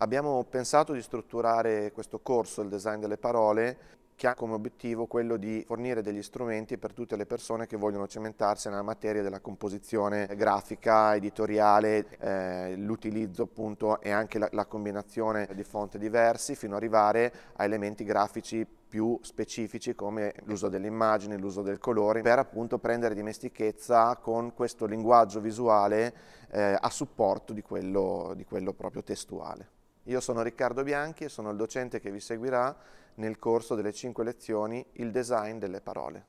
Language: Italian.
Abbiamo pensato di strutturare questo corso, il design delle parole, che ha come obiettivo quello di fornire degli strumenti per tutte le persone che vogliono cementarsi nella materia della composizione grafica, editoriale, eh, l'utilizzo appunto e anche la, la combinazione di fonti diversi fino ad arrivare a elementi grafici più specifici come l'uso dell'immagine, l'uso del colore, per appunto prendere dimestichezza con questo linguaggio visuale eh, a supporto di quello, di quello proprio testuale. Io sono Riccardo Bianchi e sono il docente che vi seguirà nel corso delle 5 lezioni Il design delle parole.